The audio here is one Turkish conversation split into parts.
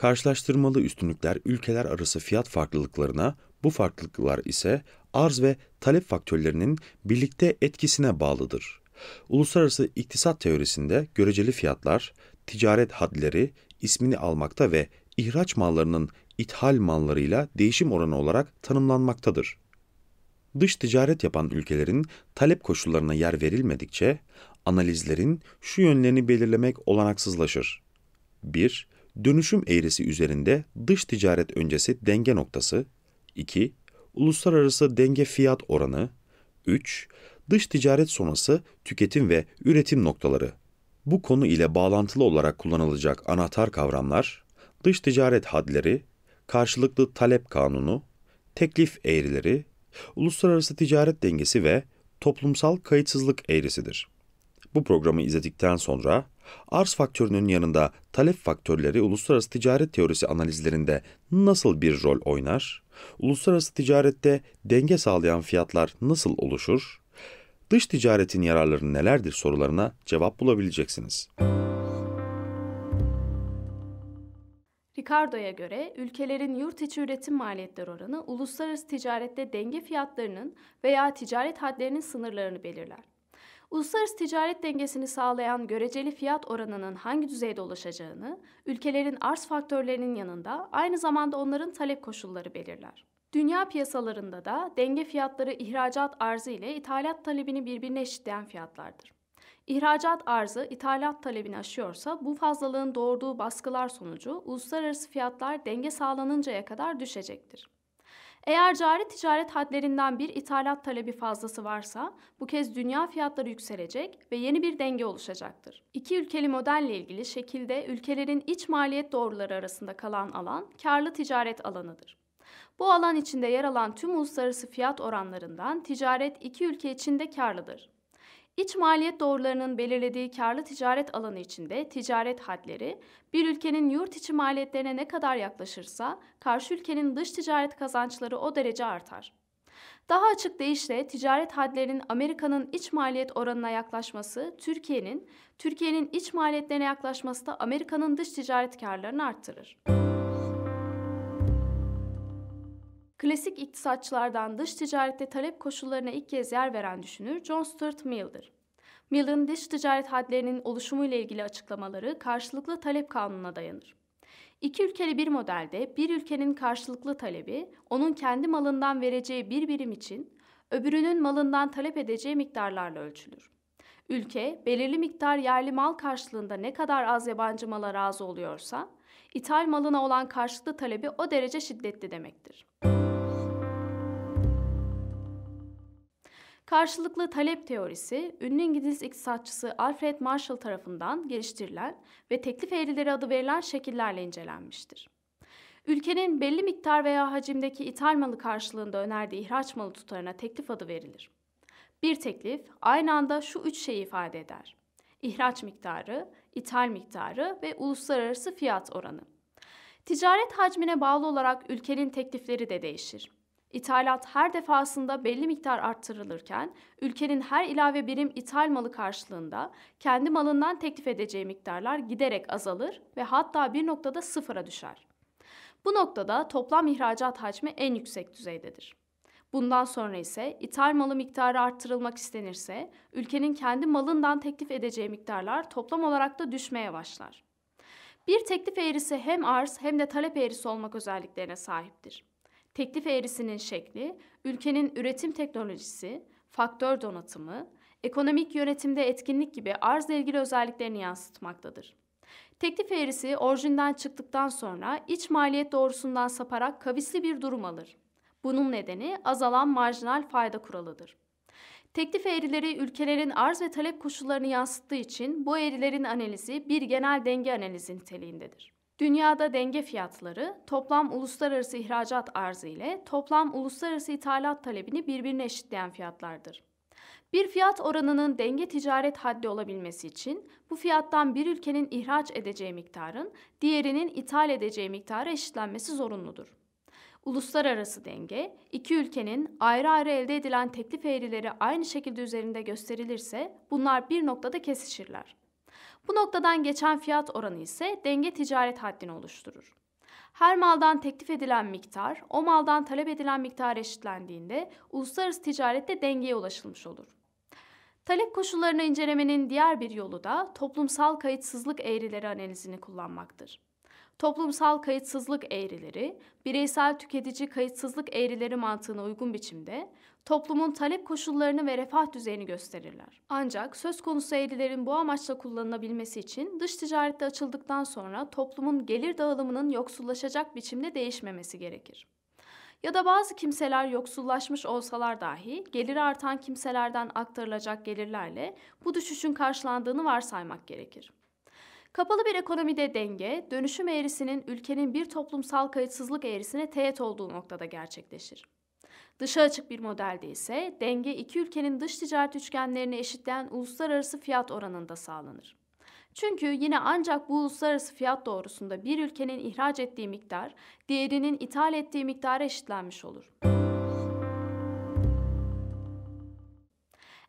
Karşılaştırmalı üstünlükler ülkeler arası fiyat farklılıklarına, bu farklılıklar ise arz ve talep faktörlerinin birlikte etkisine bağlıdır. Uluslararası iktisat teorisinde göreceli fiyatlar, ticaret hadleri ismini almakta ve ihraç mallarının ithal mallarıyla değişim oranı olarak tanımlanmaktadır. Dış ticaret yapan ülkelerin talep koşullarına yer verilmedikçe analizlerin şu yönlerini belirlemek olanaksızlaşır. 1- dönüşüm eğrisi üzerinde dış ticaret öncesi denge noktası, 2. Uluslararası denge fiyat oranı, 3. Dış ticaret sonrası tüketim ve üretim noktaları. Bu konu ile bağlantılı olarak kullanılacak anahtar kavramlar, dış ticaret hadleri, karşılıklı talep kanunu, teklif eğrileri, uluslararası ticaret dengesi ve toplumsal kayıtsızlık eğrisidir. Bu programı izledikten sonra arz faktörünün yanında talep faktörleri uluslararası ticaret teorisi analizlerinde nasıl bir rol oynar? Uluslararası ticarette denge sağlayan fiyatlar nasıl oluşur? Dış ticaretin yararları nelerdir sorularına cevap bulabileceksiniz. Ricardo'ya göre ülkelerin yurt içi üretim maliyetleri oranı uluslararası ticarette denge fiyatlarının veya ticaret hadlerinin sınırlarını belirler uluslararası ticaret dengesini sağlayan göreceli fiyat oranının hangi düzeyde ulaşacağını, ülkelerin arz faktörlerinin yanında aynı zamanda onların talep koşulları belirler. Dünya piyasalarında da denge fiyatları ihracat arzı ile ithalat talebini birbirine eşitleyen fiyatlardır. İhracat arzı ithalat talebini aşıyorsa bu fazlalığın doğurduğu baskılar sonucu uluslararası fiyatlar denge sağlanıncaya kadar düşecektir. Eğer cari ticaret hadlerinden bir ithalat talebi fazlası varsa bu kez dünya fiyatları yükselecek ve yeni bir denge oluşacaktır. İki ülkeli modelle ilgili şekilde ülkelerin iç maliyet doğruları arasında kalan alan karlı ticaret alanıdır. Bu alan içinde yer alan tüm uluslararası fiyat oranlarından ticaret iki ülke içinde karlıdır. İç maliyet doğrularının belirlediği karlı ticaret alanı içinde ticaret hadleri, bir ülkenin yurt içi maliyetlerine ne kadar yaklaşırsa karşı ülkenin dış ticaret kazançları o derece artar. Daha açık deyişle ticaret hadlerinin Amerika'nın iç maliyet oranına yaklaşması Türkiye'nin, Türkiye'nin iç maliyetlerine yaklaşması da Amerika'nın dış ticaret karlarını arttırır. Klasik iktisatçılardan dış ticarette talep koşullarına ilk kez yer veren düşünür John Stuart Mill'dir. Mill'in dış ticaret hadlerinin oluşumu ile ilgili açıklamaları karşılıklı talep kanununa dayanır. İki ülkeli bir modelde bir ülkenin karşılıklı talebi onun kendi malından vereceği bir birim için öbürünün malından talep edeceği miktarlarla ölçülür. Ülke belirli miktar yerli mal karşılığında ne kadar az yabancı mala razı oluyorsa, ithal malına olan karşılıklı talebi o derece şiddetli demektir. Müzik Karşılıklı talep teorisi, ünlü İngiliz iktisatçısı Alfred Marshall tarafından geliştirilen ve teklif eğrileri adı verilen şekillerle incelenmiştir. Ülkenin belli miktar veya hacimdeki ithal malı karşılığında önerdiği ihraç malı tutarına teklif adı verilir. Bir teklif aynı anda şu üç şeyi ifade eder. İhraç miktarı, ithal miktarı ve uluslararası fiyat oranı. Ticaret hacmine bağlı olarak ülkenin teklifleri de değişir. İthalat her defasında belli miktar arttırılırken, ülkenin her ilave birim ithal malı karşılığında kendi malından teklif edeceği miktarlar giderek azalır ve hatta bir noktada sıfıra düşer. Bu noktada toplam ihracat hacmi en yüksek düzeydedir. Bundan sonra ise ithal malı miktarı arttırılmak istenirse ülkenin kendi malından teklif edeceği miktarlar toplam olarak da düşmeye başlar. Bir teklif eğrisi hem arz hem de talep eğrisi olmak özelliklerine sahiptir teklif eğrisinin şekli, ülkenin üretim teknolojisi, faktör donatımı, ekonomik yönetimde etkinlik gibi arzla ilgili özelliklerini yansıtmaktadır. Teklif eğrisi orijinden çıktıktan sonra iç maliyet doğrusundan saparak kavisli bir durum alır. Bunun nedeni azalan marjinal fayda kuralıdır. Teklif eğrileri ülkelerin arz ve talep koşullarını yansıttığı için bu eğrilerin analizi bir genel denge analizi niteliğindedir. Dünyada denge fiyatları toplam uluslararası ihracat arzı ile toplam uluslararası ithalat talebini birbirine eşitleyen fiyatlardır. Bir fiyat oranının denge ticaret haddi olabilmesi için bu fiyattan bir ülkenin ihraç edeceği miktarın diğerinin ithal edeceği miktara eşitlenmesi zorunludur. Uluslararası denge, iki ülkenin ayrı ayrı elde edilen teklif eğrileri aynı şekilde üzerinde gösterilirse bunlar bir noktada kesişirler. Bu noktadan geçen fiyat oranı ise denge ticaret haddini oluşturur. Her maldan teklif edilen miktar, o maldan talep edilen miktar eşitlendiğinde uluslararası ticarette dengeye ulaşılmış olur. Talep koşullarını incelemenin diğer bir yolu da toplumsal kayıtsızlık eğrileri analizini kullanmaktır toplumsal kayıtsızlık eğrileri, bireysel tüketici kayıtsızlık eğrileri mantığına uygun biçimde toplumun talep koşullarını ve refah düzeyini gösterirler. Ancak söz konusu eğrilerin bu amaçla kullanılabilmesi için dış ticarette açıldıktan sonra toplumun gelir dağılımının yoksullaşacak biçimde değişmemesi gerekir. Ya da bazı kimseler yoksullaşmış olsalar dahi geliri artan kimselerden aktarılacak gelirlerle bu düşüşün karşılandığını varsaymak gerekir. Kapalı bir ekonomide denge, dönüşüm eğrisinin ülkenin bir toplumsal kayıtsızlık eğrisine teğet olduğu noktada gerçekleşir. Dışa açık bir modelde ise denge iki ülkenin dış ticaret üçgenlerini eşitleyen uluslararası fiyat oranında sağlanır. Çünkü yine ancak bu uluslararası fiyat doğrusunda bir ülkenin ihraç ettiği miktar, diğerinin ithal ettiği miktara eşitlenmiş olur.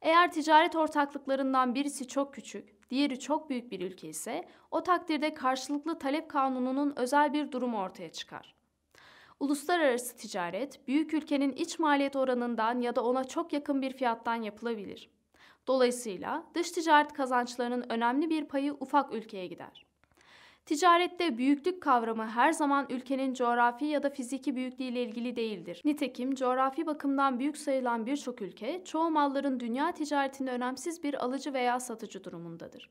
Eğer ticaret ortaklıklarından birisi çok küçük, diğeri çok büyük bir ülke ise o takdirde karşılıklı talep kanununun özel bir durumu ortaya çıkar. Uluslararası ticaret büyük ülkenin iç maliyet oranından ya da ona çok yakın bir fiyattan yapılabilir. Dolayısıyla dış ticaret kazançlarının önemli bir payı ufak ülkeye gider. Ticarette büyüklük kavramı her zaman ülkenin coğrafi ya da fiziki büyüklüğüyle ilgili değildir. Nitekim coğrafi bakımdan büyük sayılan birçok ülke çoğu malların dünya ticaretinde önemsiz bir alıcı veya satıcı durumundadır.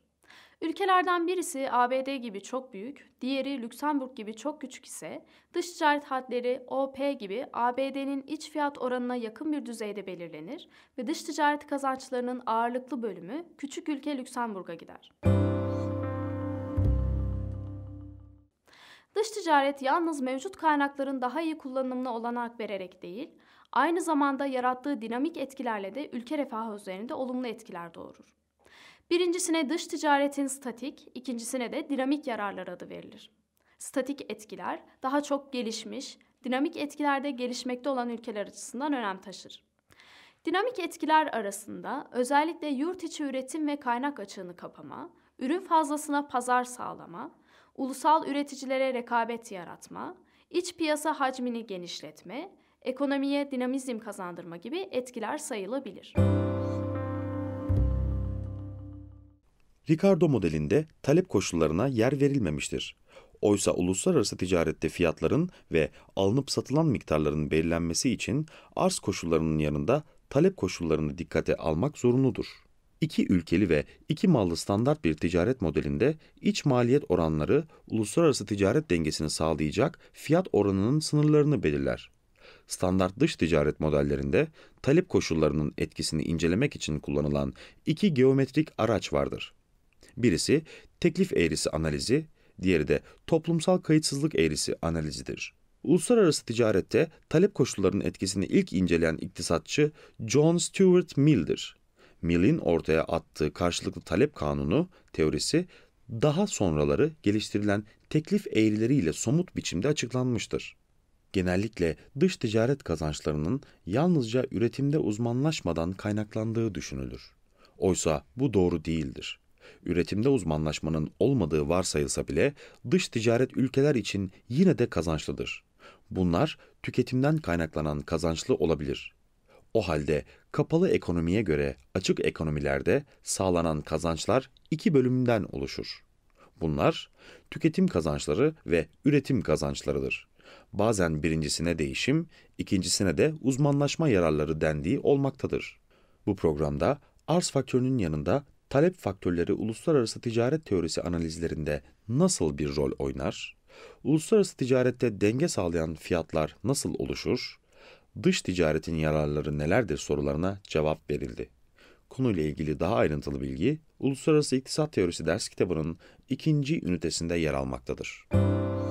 Ülkelerden birisi ABD gibi çok büyük, diğeri Lüksemburg gibi çok küçük ise dış ticaret hatları OP gibi ABD'nin iç fiyat oranına yakın bir düzeyde belirlenir ve dış ticaret kazançlarının ağırlıklı bölümü küçük ülke Lüksemburg'a gider. Müzik Dış ticaret yalnız mevcut kaynakların daha iyi kullanımına olanak vererek değil, aynı zamanda yarattığı dinamik etkilerle de ülke refahı üzerinde olumlu etkiler doğurur. Birincisine dış ticaretin statik, ikincisine de dinamik yararlar adı verilir. Statik etkiler daha çok gelişmiş, dinamik etkilerde gelişmekte olan ülkeler açısından önem taşır. Dinamik etkiler arasında özellikle yurt içi üretim ve kaynak açığını kapama, ürün fazlasına pazar sağlama, ulusal üreticilere rekabet yaratma, iç piyasa hacmini genişletme, ekonomiye dinamizm kazandırma gibi etkiler sayılabilir. Ricardo modelinde talep koşullarına yer verilmemiştir. Oysa uluslararası ticarette fiyatların ve alınıp satılan miktarların belirlenmesi için arz koşullarının yanında talep koşullarını dikkate almak zorunludur iki ülkeli ve iki mallı standart bir ticaret modelinde iç maliyet oranları uluslararası ticaret dengesini sağlayacak fiyat oranının sınırlarını belirler. Standart dış ticaret modellerinde talep koşullarının etkisini incelemek için kullanılan iki geometrik araç vardır. Birisi teklif eğrisi analizi, diğeri de toplumsal kayıtsızlık eğrisi analizidir. Uluslararası ticarette talep koşullarının etkisini ilk inceleyen iktisatçı John Stuart Mill'dir. Mill'in ortaya attığı karşılıklı talep kanunu teorisi daha sonraları geliştirilen teklif eğrileriyle somut biçimde açıklanmıştır. Genellikle dış ticaret kazançlarının yalnızca üretimde uzmanlaşmadan kaynaklandığı düşünülür. Oysa bu doğru değildir. Üretimde uzmanlaşmanın olmadığı varsayılsa bile dış ticaret ülkeler için yine de kazançlıdır. Bunlar tüketimden kaynaklanan kazançlı olabilir. O halde kapalı ekonomiye göre açık ekonomilerde sağlanan kazançlar iki bölümden oluşur. Bunlar tüketim kazançları ve üretim kazançlarıdır. Bazen birincisine değişim, ikincisine de uzmanlaşma yararları dendiği olmaktadır. Bu programda arz faktörünün yanında talep faktörleri uluslararası ticaret teorisi analizlerinde nasıl bir rol oynar? Uluslararası ticarette denge sağlayan fiyatlar nasıl oluşur? Dış ticaretin yararları nelerdir sorularına cevap verildi. Konuyla ilgili daha ayrıntılı bilgi Uluslararası İktisat Teorisi ders kitabının ikinci ünitesinde yer almaktadır. Müzik